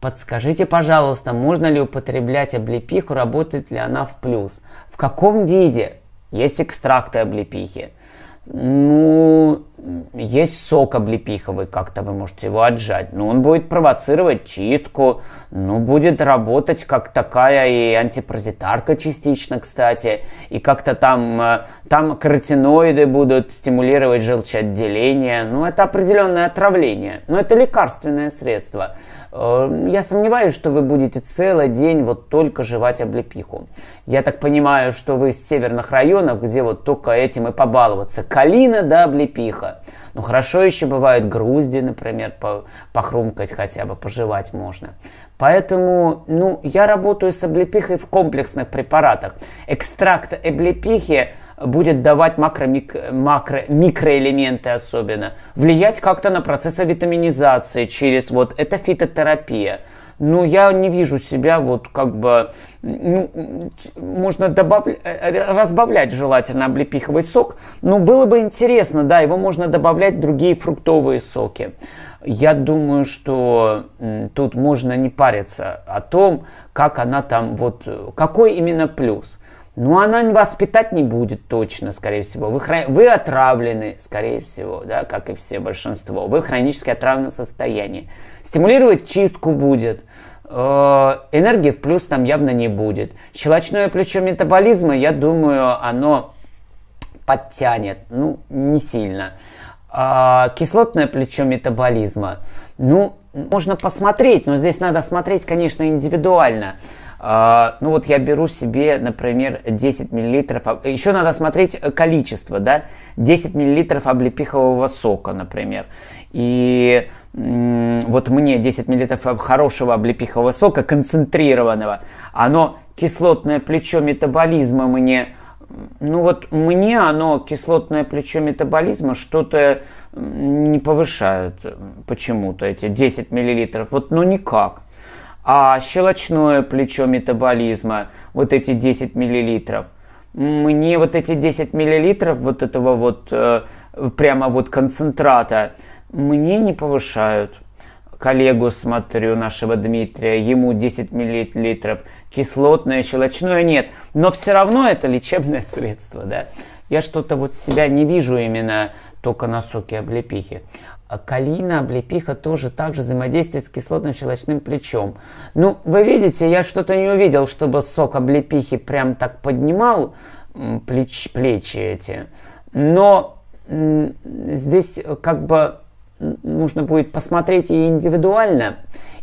Подскажите, пожалуйста, можно ли употреблять облепиху, работает ли она в плюс? В каком виде? Есть экстракты облепихи. Ну, есть сок облепиховый, как-то вы можете его отжать, но ну, он будет провоцировать чистку, ну, будет работать как такая и антипаразитарка частично, кстати, и как-то там, э, там каротиноиды будут стимулировать желчеотделение, ну, это определенное отравление, но это лекарственное средство. Э, я сомневаюсь, что вы будете целый день вот только жевать облепиху. Я так понимаю, что вы из северных районов, где вот только этим и побаловаться. Калина да облепиха дело. Ну хорошо еще бывают грузди, например, по похрумкать хотя бы, пожевать можно. Поэтому, ну, я работаю с облепихой в комплексных препаратах. Экстракт облепихи будет давать макро, макро, микроэлементы особенно, влиять как-то на процессы витаминизации через вот это фитотерапия – но ну, я не вижу себя вот как бы, ну, можно добавлять, разбавлять желательно облепиховый сок, но было бы интересно, да, его можно добавлять в другие фруктовые соки. Я думаю, что тут можно не париться о том, как она там, вот, какой именно плюс. Но она вас питать не будет точно, скорее всего. Вы, хран... вы отравлены, скорее всего, да, как и все большинство. Вы в хронически отравленном состоянии. Стимулировать чистку будет. Э, энергии в плюс там явно не будет. Щелочное плечо метаболизма, я думаю, оно подтянет. Ну, не сильно. А, кислотное плечо метаболизма. Ну, можно посмотреть, но здесь надо смотреть, конечно, индивидуально. А, ну вот я беру себе, например, 10 миллилитров, еще надо смотреть э, количество, да, 10 миллилитров облепихового сока, например. И вот мне 10 мл хорошего облепихового сока, концентрированного, оно кислотное плечо метаболизма мне, ну вот мне оно кислотное плечо метаболизма что-то не повышает почему-то эти 10 мл, вот ну никак а щелочное плечо метаболизма, вот эти 10 миллилитров. Мне вот эти 10 миллилитров вот этого вот э, прямо вот концентрата мне не повышают. Коллегу смотрю нашего Дмитрия, ему 10 миллилитров, кислотное, щелочное нет. Но все равно это лечебное средство, да. Я что-то вот себя не вижу именно только на соке облепихи. А калина, облепиха тоже также взаимодействует с кислотным щелочным плечом. Ну, вы видите, я что-то не увидел, чтобы сок облепихи прям так поднимал плеч, плечи эти. Но здесь как бы нужно будет посмотреть и индивидуально.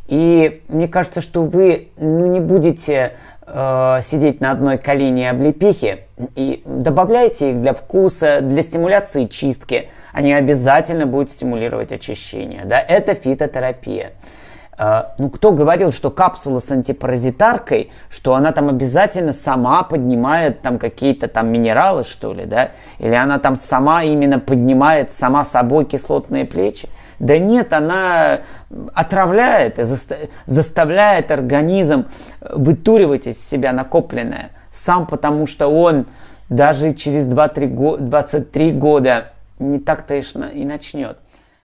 И мне кажется, что вы ну, не будете э, сидеть на одной колене облепихи и добавляйте их для вкуса, для стимуляции чистки. Они обязательно будут стимулировать очищение. Да? Это фитотерапия. А, ну, кто говорил, что капсула с антипаразитаркой, что она там обязательно сама поднимает там какие-то там минералы, что ли, да? Или она там сама именно поднимает сама собой кислотные плечи? Да нет, она отравляет и заставляет организм э, вытуривать из себя накопленное. Сам потому, что он даже через 23 года не так-то и начнет.